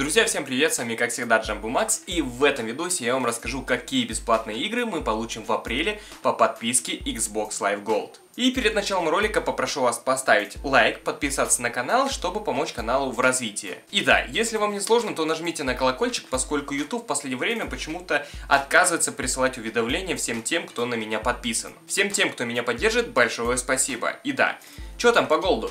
Друзья, всем привет, с вами как всегда Джамбу Макс, и в этом видосе я вам расскажу, какие бесплатные игры мы получим в апреле по подписке Xbox Live Gold. И перед началом ролика попрошу вас поставить лайк, подписаться на канал, чтобы помочь каналу в развитии. И да, если вам не сложно, то нажмите на колокольчик, поскольку YouTube в последнее время почему-то отказывается присылать уведомления всем тем, кто на меня подписан. Всем тем, кто меня поддержит, большое спасибо. И да, что там по голду?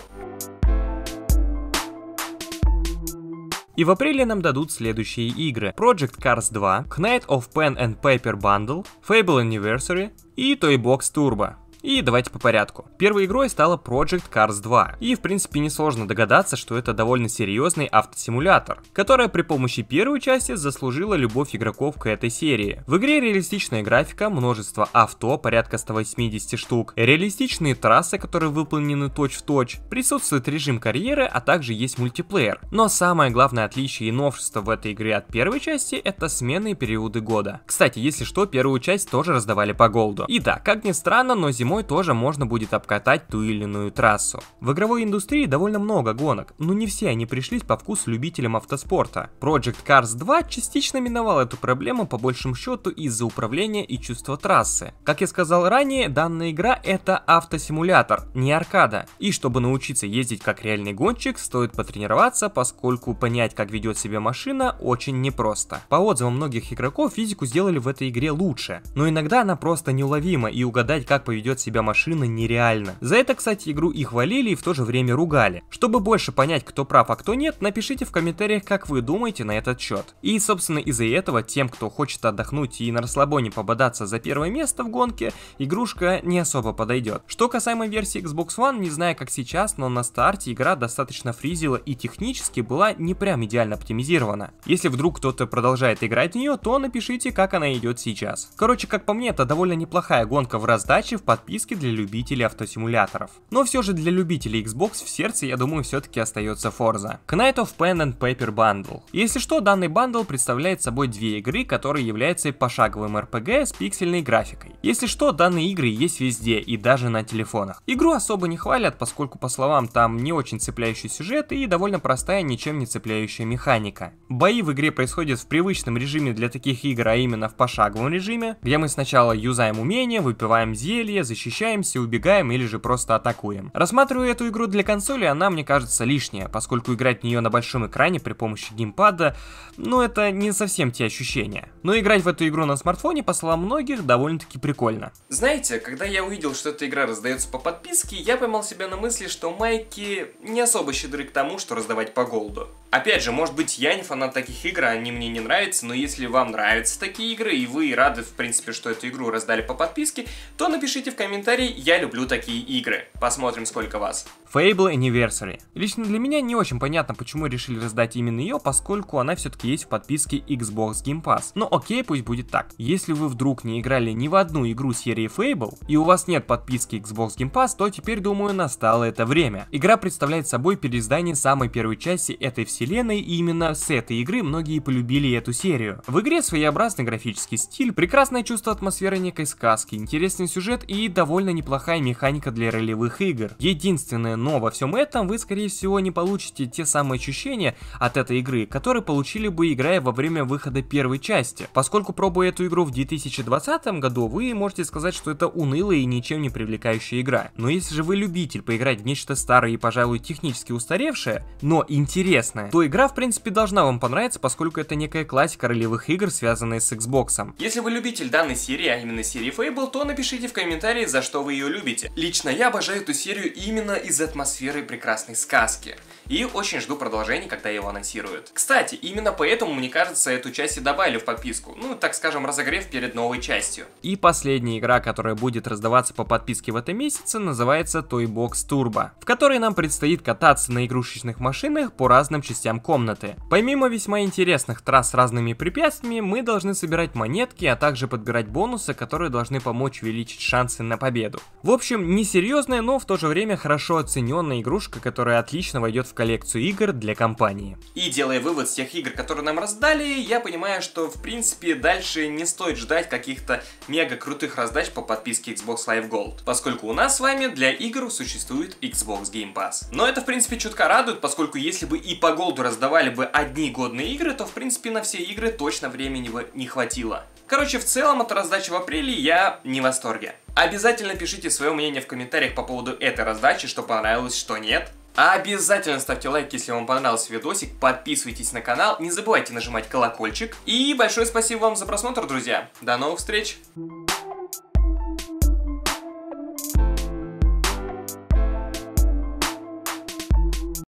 И в апреле нам дадут следующие игры. Project Cars 2, Knight of Pen and Paper Bundle, Fable Anniversary и Toybox Turbo. И давайте по порядку. Первой игрой стала Project Cars 2. И в принципе несложно догадаться, что это довольно серьезный автосимулятор, которая при помощи первой части заслужила любовь игроков к этой серии. В игре реалистичная графика, множество авто, порядка 180 штук, реалистичные трассы, которые выполнены точь-в-точь, -точь, присутствует режим карьеры, а также есть мультиплеер. Но самое главное отличие и новшество в этой игре от первой части это сменные периоды года. Кстати, если что, первую часть тоже раздавали по голду. И да, как ни странно, но зима зимой тоже можно будет обкатать ту или иную трассу. В игровой индустрии довольно много гонок, но не все они пришлись по вкусу любителям автоспорта. Project Cars 2 частично миновал эту проблему по большему счету из-за управления и чувства трассы. Как я сказал ранее, данная игра это автосимулятор, не аркада. И чтобы научиться ездить как реальный гонщик, стоит потренироваться, поскольку понять, как ведет себя машина, очень непросто. По отзывам многих игроков, физику сделали в этой игре лучше, но иногда она просто неуловима и угадать, как поведет от себя машина нереально. За это, кстати, игру и хвалили, и в то же время ругали. Чтобы больше понять, кто прав, а кто нет, напишите в комментариях, как вы думаете на этот счет. И, собственно, из-за этого тем, кто хочет отдохнуть и на расслабоне пободаться за первое место в гонке, игрушка не особо подойдет. Что касаемо версии Xbox One, не знаю как сейчас, но на старте игра достаточно фризила и технически была не прям идеально оптимизирована. Если вдруг кто-то продолжает играть в нее, то напишите, как она идет сейчас. Короче, как по мне, это довольно неплохая гонка в раздаче, в подписке подписки для любителей автосимуляторов. Но все же для любителей Xbox в сердце, я думаю, все-таки остается Forza. Knight of Pen and Paper Bundle. Если что, данный бандл представляет собой две игры, которые являются пошаговым RPG с пиксельной графикой. Если что, данные игры есть везде и даже на телефонах. Игру особо не хвалят, поскольку по словам там не очень цепляющий сюжет и довольно простая, ничем не цепляющая механика. Бои в игре происходят в привычном режиме для таких игр, а именно в пошаговом режиме, где мы сначала юзаем умения, выпиваем зелье, защищаем защищаемся, убегаем или же просто атакуем. Рассматриваю эту игру для консоли, она мне кажется лишняя, поскольку играть в нее на большом экране при помощи геймпада, ну это не совсем те ощущения. Но играть в эту игру на смартфоне, по словам многих, довольно-таки прикольно. Знаете, когда я увидел, что эта игра раздается по подписке, я поймал себя на мысли, что майки не особо щедры к тому, что раздавать по голду. Опять же, может быть, я не фанат таких игр, они мне не нравятся, но если вам нравятся такие игры, и вы рады, в принципе, что эту игру раздали по подписке, то напишите в комментарии «Я люблю такие игры». Посмотрим, сколько вас. Fable Anniversary. Лично для меня не очень понятно, почему решили раздать именно ее, поскольку она все-таки есть в подписке Xbox Game Pass. Но окей, пусть будет так. Если вы вдруг не играли ни в одну игру серии Fable, и у вас нет подписки Xbox Game Pass, то теперь, думаю, настало это время. Игра представляет собой переиздание самой первой части этой всей вселенной, и именно с этой игры многие полюбили эту серию. В игре своеобразный графический стиль, прекрасное чувство атмосферы некой сказки, интересный сюжет и довольно неплохая механика для ролевых игр. Единственное но во всем этом, вы скорее всего не получите те самые ощущения от этой игры, которые получили бы играя во время выхода первой части. Поскольку пробуя эту игру в 2020 году, вы можете сказать, что это унылая и ничем не привлекающая игра. Но если же вы любитель поиграть в нечто старое и, пожалуй, технически устаревшее, но интересное, то игра в принципе должна вам понравиться, поскольку это некая классика ролевых игр, связанная с Xbox. Если вы любитель данной серии, а именно серии Fable, то напишите в комментарии, за что вы ее любите. Лично я обожаю эту серию именно из-за атмосферы прекрасной сказки. И очень жду продолжения, когда его анонсируют. Кстати, именно поэтому, мне кажется, эту часть и добавили в подписку. Ну, так скажем, разогрев перед новой частью. И последняя игра, которая будет раздаваться по подписке в этом месяце, называется Toy Box Turbo, в которой нам предстоит кататься на игрушечных машинах по разным частям частям комнаты. Помимо весьма интересных трасс с разными препятствиями, мы должны собирать монетки, а также подбирать бонусы, которые должны помочь увеличить шансы на победу. В общем, несерьезная, но в то же время хорошо оцененная игрушка, которая отлично войдет в коллекцию игр для компании. И делая вывод с тех игр, которые нам раздали, я понимаю, что в принципе дальше не стоит ждать каких-то мега крутых раздач по подписке Xbox Live Gold, поскольку у нас с вами для игр существует Xbox Game Pass. Но это в принципе чутка радует, поскольку если бы и по Gold голоду раздавали бы одни годные игры, то в принципе на все игры точно времени бы не хватило. Короче, в целом от раздачи в апреле я не в восторге. Обязательно пишите свое мнение в комментариях по поводу этой раздачи, что понравилось, что нет. обязательно ставьте лайк, если вам понравился видосик, подписывайтесь на канал, не забывайте нажимать колокольчик. И большое спасибо вам за просмотр, друзья. До новых встреч!